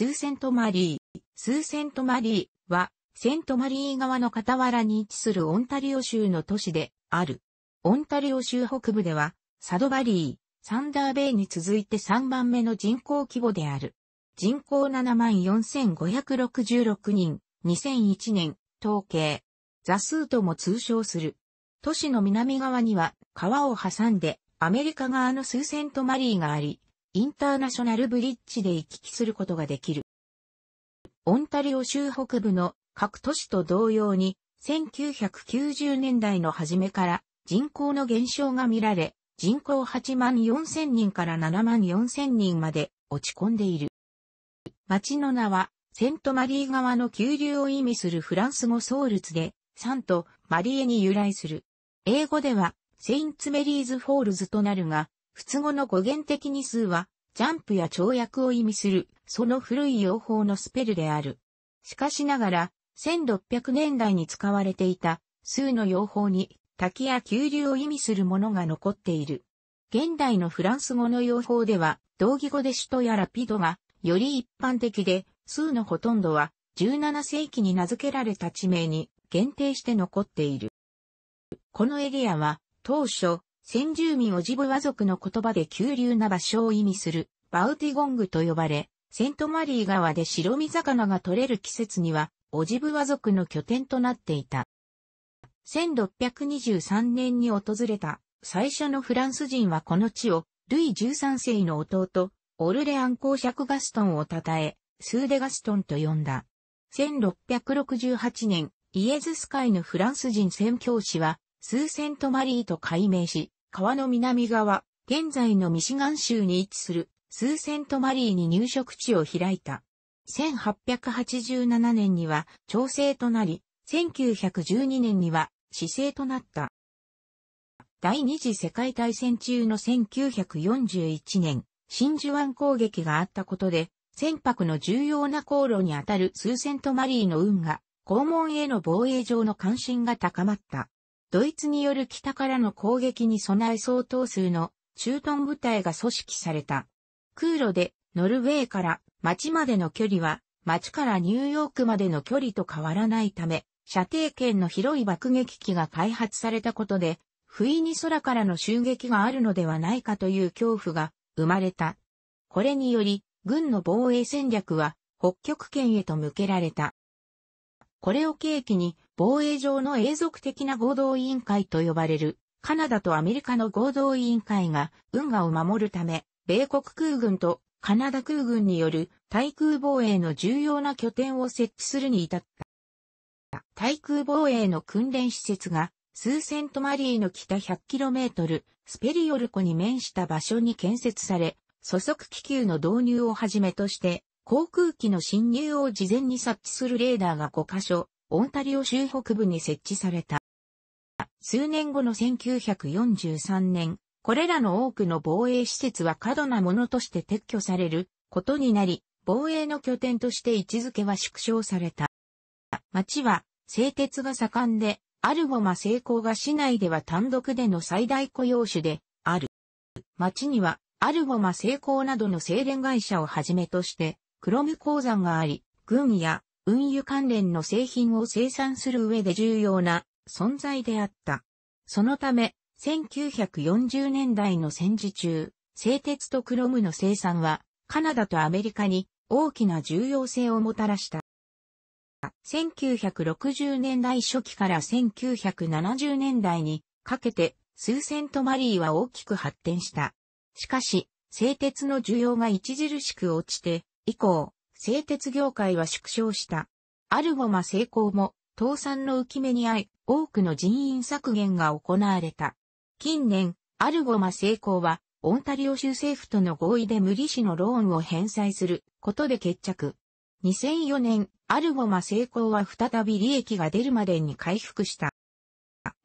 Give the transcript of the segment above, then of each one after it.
スーセントマリー。スーセントマリーは、セントマリー側の傍らに位置するオンタリオ州の都市である。オンタリオ州北部では、サドバリー、サンダーベイに続いて3番目の人口規模である。人口74,566人、2001年、統計。座数とも通称する。都市の南側には、川を挟んで、アメリカ側のスーセントマリーがあり、インターナショナルブリッジで行き来することができる。オンタリオ州北部の各都市と同様に、1990年代の初めから人口の減少が見られ、人口8万4千人から7万4千人まで落ち込んでいる。町の名は、セントマリー川の急流を意味するフランス語ソウルツで、サントマリエに由来する。英語では、セインツメリーズフォールズとなるが、仏語の語源的に数は、ジャンプや跳躍を意味する、その古い用法のスペルである。しかしながら、1600年代に使われていた、数の用法に、滝や急流を意味するものが残っている。現代のフランス語の用法では、同義語で首都やラピドが、より一般的で、数のほとんどは、17世紀に名付けられた地名に限定して残っている。このエリアは、当初、先住民オジブワ族の言葉で急流な場所を意味するバウティゴングと呼ばれ、セントマリー川で白身魚が取れる季節には、オジブワ族の拠点となっていた。1623年に訪れた最初のフランス人はこの地を、ルイ13世の弟、オルレアン公爵ガストンを称え、スーデガストンと呼んだ。1668年、イエズス会のフランス人宣教師は、スーセントマリーと改名し、川の南側、現在のミシガン州に位置するスーセントマリーに入植地を開いた。1887年には調整となり、1912年には市制となった。第二次世界大戦中の1941年、真珠湾攻撃があったことで、船舶の重要な航路にあたるスーセントマリーの運河、肛門への防衛上の関心が高まった。ドイツによる北からの攻撃に備え相当数の駐屯部隊が組織された。空路でノルウェーから町までの距離は町からニューヨークまでの距離と変わらないため、射程圏の広い爆撃機が開発されたことで、不意に空からの襲撃があるのではないかという恐怖が生まれた。これにより、軍の防衛戦略は北極圏へと向けられた。これを契機に、防衛上の永続的な合同委員会と呼ばれる、カナダとアメリカの合同委員会が、運河を守るため、米国空軍とカナダ空軍による対空防衛の重要な拠点を設置するに至った。対空防衛の訓練施設が、数セントマリーの北 100km、スペリオル湖に面した場所に建設され、素速気球の導入をはじめとして、航空機の侵入を事前に察知するレーダーが5カ所、オンタリオ州北部に設置された。数年後の1943年、これらの多くの防衛施設は過度なものとして撤去されることになり、防衛の拠点として位置づけは縮小された。町は製鉄が盛んで、アルゴマ製功が市内では単独での最大雇用種である。町にはアルゴマ製功などの精錬会社をはじめとして、クロム鉱山があり、軍や運輸関連の製品を生産する上で重要な存在であった。そのため、1940年代の戦時中、製鉄とクロムの生産は、カナダとアメリカに大きな重要性をもたらした。1960年代初期から1970年代にかけて数セントマリーは大きく発展した。しかし、製鉄の需要が著しく落ちて、以降、製鉄業界は縮小した。アルゴマ成功も、倒産の浮き目に遭い、多くの人員削減が行われた。近年、アルゴマ成功は、オンタリオ州政府との合意で無利子のローンを返済することで決着。2004年、アルゴマ成功は再び利益が出るまでに回復した。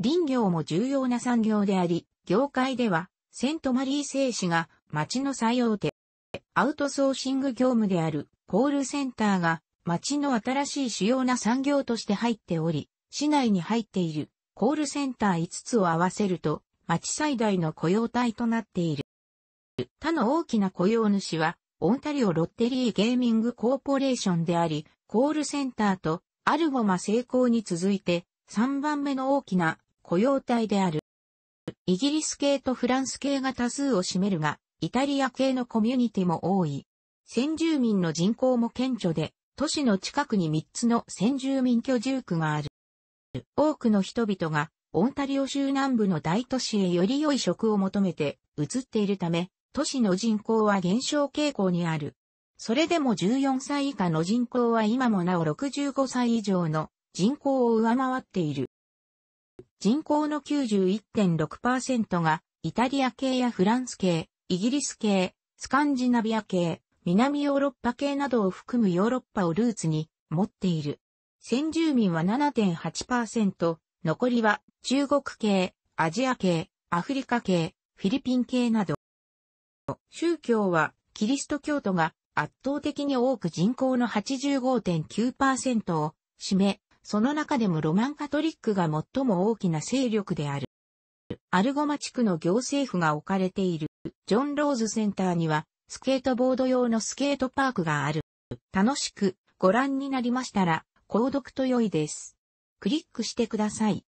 林業も重要な産業であり、業界では、セントマリー製紙が町の最大手、アウトソーシング業務であるコールセンターが町の新しい主要な産業として入っており、市内に入っているコールセンター5つを合わせると町最大の雇用体となっている。他の大きな雇用主はオンタリオロッテリーゲーミングコーポレーションであり、コールセンターとアルゴマ成功に続いて3番目の大きな雇用体である。イギリス系とフランス系が多数を占めるが、イタリア系のコミュニティも多い。先住民の人口も顕著で、都市の近くに3つの先住民居住区がある。多くの人々が、オンタリオ州南部の大都市へより良い職を求めて移っているため、都市の人口は減少傾向にある。それでも14歳以下の人口は今もなお65歳以上の人口を上回っている。人口の91.6%がイタリア系やフランス系、イギリス系、スカンジナビア系、南ヨーロッパ系などを含むヨーロッパをルーツに持っている。先住民は7.8%、残りは中国系、アジア系、アフリカ系、フィリピン系など。宗教はキリスト教徒が圧倒的に多く人口の85.9%を占め、その中でもロマンカトリックが最も大きな勢力である。アルゴマ地区の行政府が置かれている。ジョン・ローズセンターには、スケートボード用のスケートパークがある。楽しくご覧になりましたら、購読と良いです。クリックしてください。